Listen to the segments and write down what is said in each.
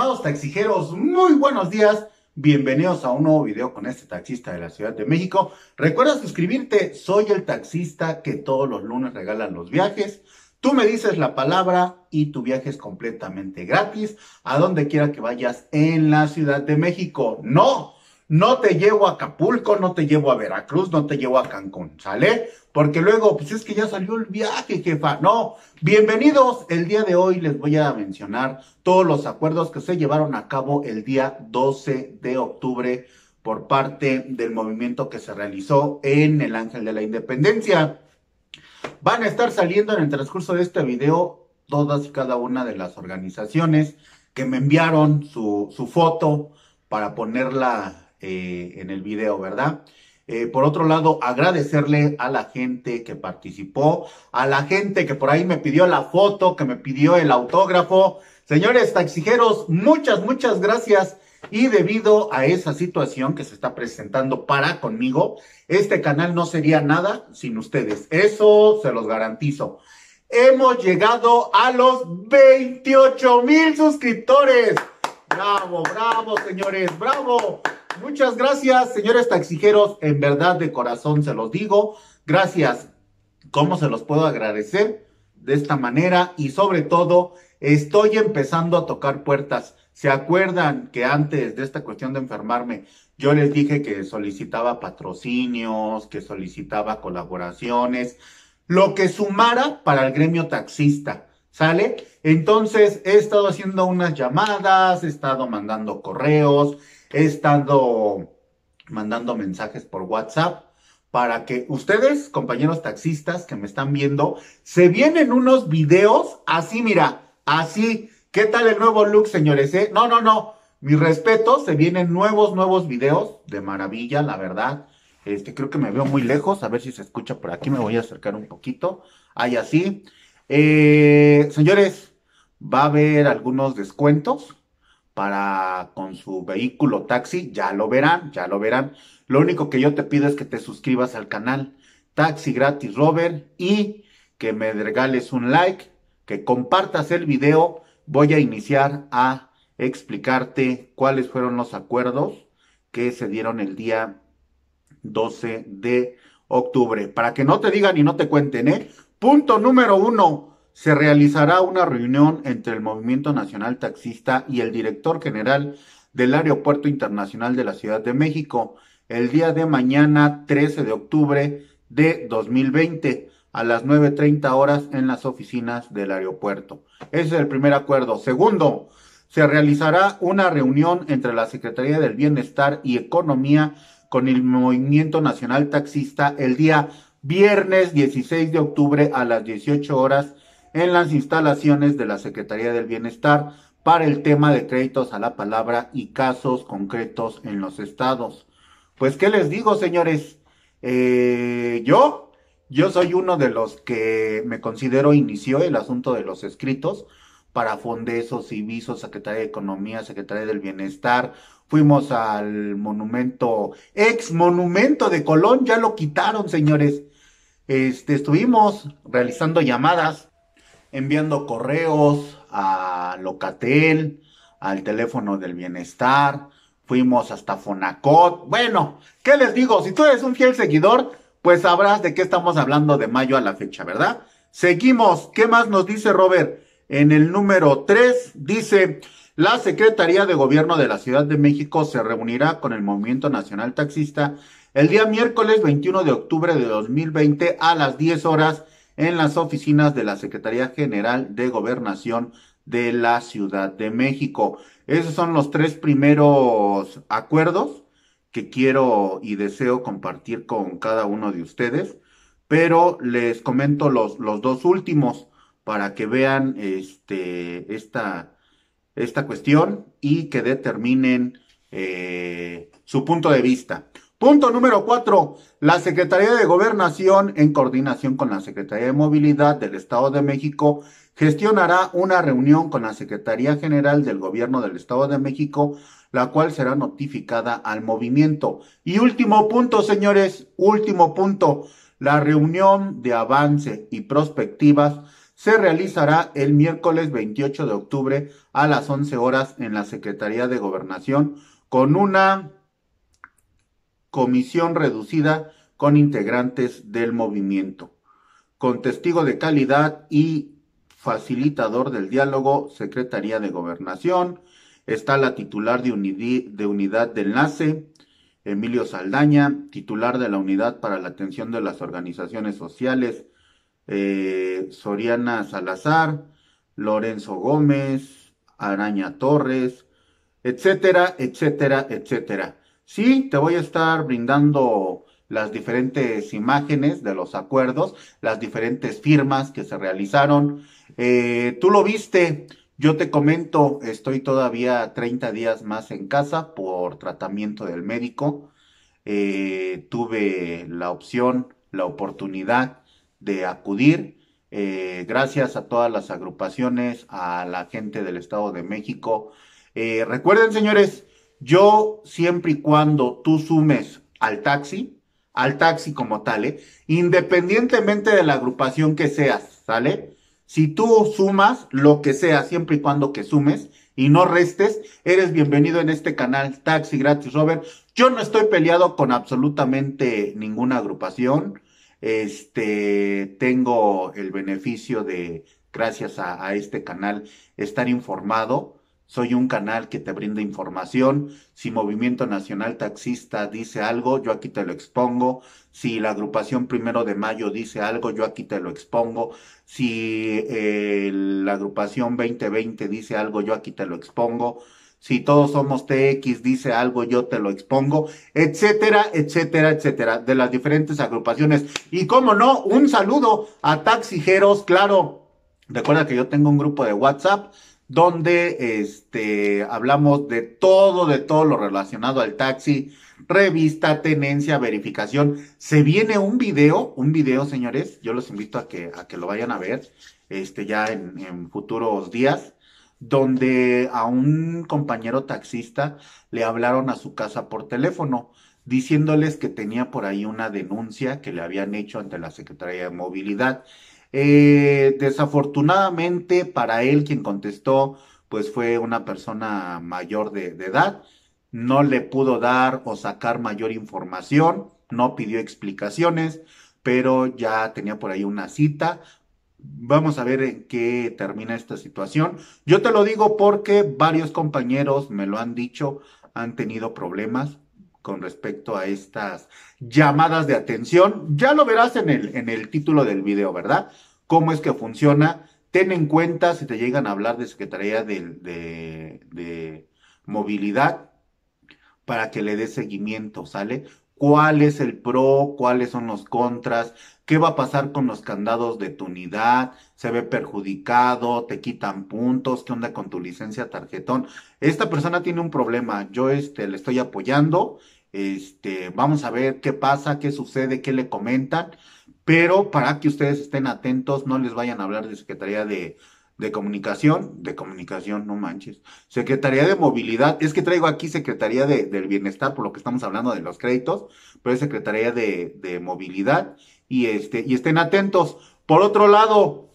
Amados taxijeros, muy buenos días. Bienvenidos a un nuevo video con este taxista de la Ciudad de México. Recuerda suscribirte, soy el taxista que todos los lunes regalan los viajes. Tú me dices la palabra y tu viaje es completamente gratis a donde quiera que vayas en la Ciudad de México. No, no te llevo a Acapulco, no te llevo a Veracruz, no te llevo a Cancún, ¿sale? Porque luego, pues es que ya salió el viaje, jefa. No, bienvenidos. El día de hoy les voy a mencionar todos los acuerdos que se llevaron a cabo el día 12 de octubre por parte del movimiento que se realizó en el Ángel de la Independencia. Van a estar saliendo en el transcurso de este video todas y cada una de las organizaciones que me enviaron su, su foto para ponerla eh, en el video, ¿verdad? Eh, por otro lado, agradecerle a la gente que participó, a la gente que por ahí me pidió la foto, que me pidió el autógrafo. Señores taxijeros, muchas, muchas gracias. Y debido a esa situación que se está presentando para conmigo, este canal no sería nada sin ustedes. Eso se los garantizo. Hemos llegado a los 28 mil suscriptores. Bravo, bravo, señores, bravo. Muchas gracias, señores taxijeros. En verdad, de corazón se los digo. Gracias. ¿Cómo se los puedo agradecer? De esta manera y sobre todo, estoy empezando a tocar puertas. ¿Se acuerdan que antes de esta cuestión de enfermarme, yo les dije que solicitaba patrocinios, que solicitaba colaboraciones, lo que sumara para el gremio taxista, ¿sale? Entonces he estado haciendo unas llamadas, he estado mandando correos, he estado mandando mensajes por WhatsApp para que ustedes, compañeros taxistas que me están viendo, se vienen unos videos así, mira, así. ¿Qué tal el nuevo look, señores? Eh? No, no, no. Mi respeto, se vienen nuevos, nuevos videos de maravilla, la verdad. Este, creo que me veo muy lejos, a ver si se escucha por aquí, me voy a acercar un poquito. Ahí así. Eh, señores, va a haber algunos descuentos para con su vehículo taxi, ya lo verán, ya lo verán. Lo único que yo te pido es que te suscribas al canal Taxi Gratis Robert y que me regales un like, que compartas el video. Voy a iniciar a explicarte cuáles fueron los acuerdos que se dieron el día 12 de octubre. Para que no te digan y no te cuenten, ¿eh? Punto número uno se realizará una reunión entre el Movimiento Nacional Taxista y el director general del Aeropuerto Internacional de la Ciudad de México el día de mañana 13 de octubre de 2020 a las 9.30 horas en las oficinas del aeropuerto. Ese es el primer acuerdo. Segundo, se realizará una reunión entre la Secretaría del Bienestar y Economía con el Movimiento Nacional Taxista el día viernes 16 de octubre a las 18 horas en las instalaciones de la Secretaría del Bienestar para el tema de créditos a la palabra y casos concretos en los estados. Pues, ¿qué les digo, señores? Eh, yo, yo soy uno de los que me considero inició el asunto de los escritos para Fondesos, visos. Secretaría de Economía, Secretaría del Bienestar. Fuimos al monumento, ex monumento de Colón, ya lo quitaron, señores. Este, estuvimos realizando llamadas enviando correos a Locatel, al teléfono del bienestar, fuimos hasta Fonacot. Bueno, ¿qué les digo? Si tú eres un fiel seguidor, pues sabrás de qué estamos hablando de mayo a la fecha, ¿verdad? Seguimos. ¿Qué más nos dice Robert? En el número 3 dice, la Secretaría de Gobierno de la Ciudad de México se reunirá con el Movimiento Nacional Taxista el día miércoles 21 de octubre de 2020 a las 10 horas en las oficinas de la Secretaría General de Gobernación de la Ciudad de México. Esos son los tres primeros acuerdos que quiero y deseo compartir con cada uno de ustedes, pero les comento los, los dos últimos para que vean este, esta, esta cuestión y que determinen eh, su punto de vista. Punto número cuatro, la Secretaría de Gobernación, en coordinación con la Secretaría de Movilidad del Estado de México, gestionará una reunión con la Secretaría General del Gobierno del Estado de México, la cual será notificada al movimiento. Y último punto, señores, último punto, la reunión de avance y prospectivas se realizará el miércoles 28 de octubre a las 11 horas en la Secretaría de Gobernación con una comisión reducida con integrantes del movimiento. Con testigo de calidad y facilitador del diálogo, Secretaría de Gobernación, está la titular de, unidad, de unidad enlace, Emilio Saldaña, titular de la unidad para la atención de las organizaciones sociales, eh, Soriana Salazar, Lorenzo Gómez, Araña Torres, etcétera, etcétera, etcétera. Sí, te voy a estar brindando las diferentes imágenes de los acuerdos, las diferentes firmas que se realizaron. Eh, tú lo viste, yo te comento, estoy todavía 30 días más en casa por tratamiento del médico. Eh, tuve la opción, la oportunidad de acudir. Eh, gracias a todas las agrupaciones, a la gente del Estado de México. recuerden, señores, yo, siempre y cuando tú sumes al taxi, al taxi como tal, ¿eh? independientemente de la agrupación que seas, ¿sale? Si tú sumas lo que sea, siempre y cuando que sumes y no restes, eres bienvenido en este canal Taxi Gratis Robert. Yo no estoy peleado con absolutamente ninguna agrupación. Este, tengo el beneficio de, gracias a este canal, estar informado soy un canal que te brinda información. Si Movimiento Nacional Taxista dice algo, yo aquí te lo expongo. Si la agrupación Primero de Mayo dice algo, yo aquí te lo expongo. Si eh, la agrupación 2020 dice algo, yo aquí te lo expongo. Si todos somos TX dice algo, yo te lo expongo, etcétera, etcétera, etcétera, de las diferentes agrupaciones. Y como no, un saludo a taxijeros, claro. Recuerda que yo tengo un grupo de WhatsApp donde este, hablamos de todo, de todo lo relacionado al taxi, revista, tenencia, verificación. Se viene un video, un video, señores, yo los invito a que, a que lo vayan a ver, este, ya en, en futuros días, donde a un compañero taxista le hablaron a su casa por teléfono diciéndoles que tenía por ahí una denuncia que le habían hecho ante la Secretaría de Movilidad eh, desafortunadamente para él quien contestó pues fue una persona mayor de, de edad, no le pudo dar o sacar mayor información, no pidió explicaciones, pero ya tenía por ahí una cita Vamos a ver en qué termina esta situación. Yo te lo digo porque varios compañeros me lo han dicho, han tenido problemas con respecto a estas llamadas de atención. Ya lo verás en el, en el título del video, ¿verdad? Cómo es que funciona. Ten en cuenta si te llegan a hablar de Secretaría de, de Movilidad para que le des seguimiento, ¿sale? cuál es el pro, cuáles son los contras, qué va a pasar con los candados de tu unidad, se ve perjudicado, te quitan puntos, qué onda con tu licencia tarjetón. Esta persona tiene un problema, yo este, le estoy apoyando, este, vamos a ver qué pasa, qué sucede, qué le comentan, pero para que ustedes estén atentos, no les vayan a hablar de Secretaría de de comunicación, de comunicación, no manches. Secretaría de Movilidad, es que traigo aquí Secretaría de, del Bienestar, por lo que estamos hablando de los créditos, pero es Secretaría de, Movilidad, y este, y estén atentos. Por otro lado,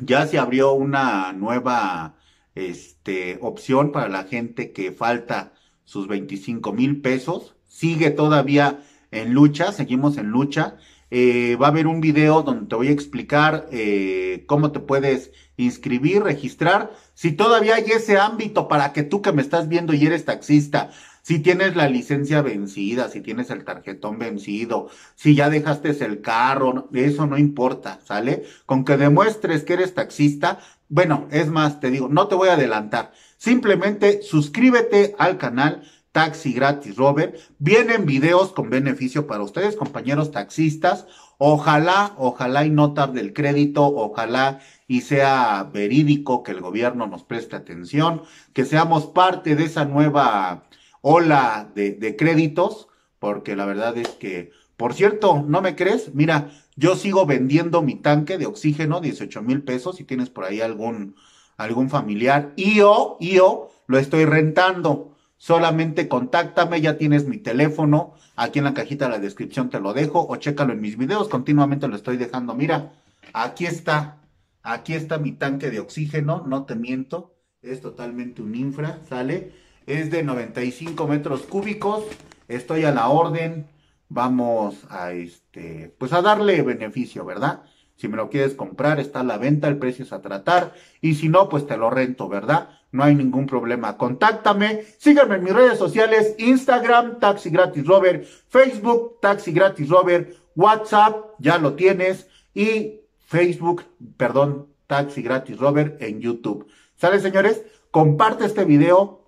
ya se abrió una nueva este, opción para la gente que falta sus 25 mil pesos. Sigue todavía en lucha, seguimos en lucha. Eh, va a haber un video donde te voy a explicar eh, cómo te puedes inscribir, registrar. Si todavía hay ese ámbito para que tú que me estás viendo y eres taxista, si tienes la licencia vencida, si tienes el tarjetón vencido, si ya dejaste el carro, eso no importa, ¿sale? Con que demuestres que eres taxista, bueno, es más, te digo, no te voy a adelantar. Simplemente suscríbete al canal Taxi Gratis Robert. Vienen videos con beneficio para ustedes, compañeros taxistas. Ojalá, ojalá y no tarde el crédito, ojalá y sea verídico que el gobierno nos preste atención, que seamos parte de esa nueva ola de, créditos, porque la verdad es que, por cierto, ¿no me crees? Mira, yo sigo vendiendo mi tanque de oxígeno, 18 mil pesos, si tienes por ahí algún, algún familiar, y yo, yo lo estoy rentando solamente contáctame, ya tienes mi teléfono, aquí en la cajita de la descripción te lo dejo o chécalo en mis videos, continuamente lo estoy dejando. Mira, aquí está, aquí está mi tanque de oxígeno, no te miento, es totalmente un infra, ¿sale? Es de 95 metros cúbicos, estoy a la orden, vamos a este, pues a darle beneficio, ¿verdad? Si me lo quieres comprar, está a la venta, el precio es a tratar, y si no, pues te lo rento, ¿verdad? no hay ningún problema. Contáctame, síganme en mis redes sociales, Instagram, Taxi Gratis Robert, Facebook, Taxi Gratis Robert, WhatsApp, ya lo tienes, y Facebook, perdón, Taxi Gratis Robert en YouTube. ¿Sale, señores? Comparte este video,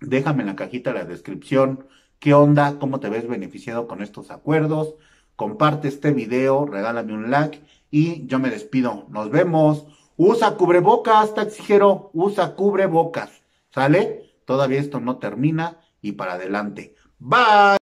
déjame en la cajita de la descripción qué onda, cómo te ves beneficiado con estos acuerdos. Comparte este video, regálame un like y yo me despido. Nos vemos. Usa cubrebocas, taxijero, usa cubrebocas. ¿Sale? Todavía esto no termina y para adelante. Bye.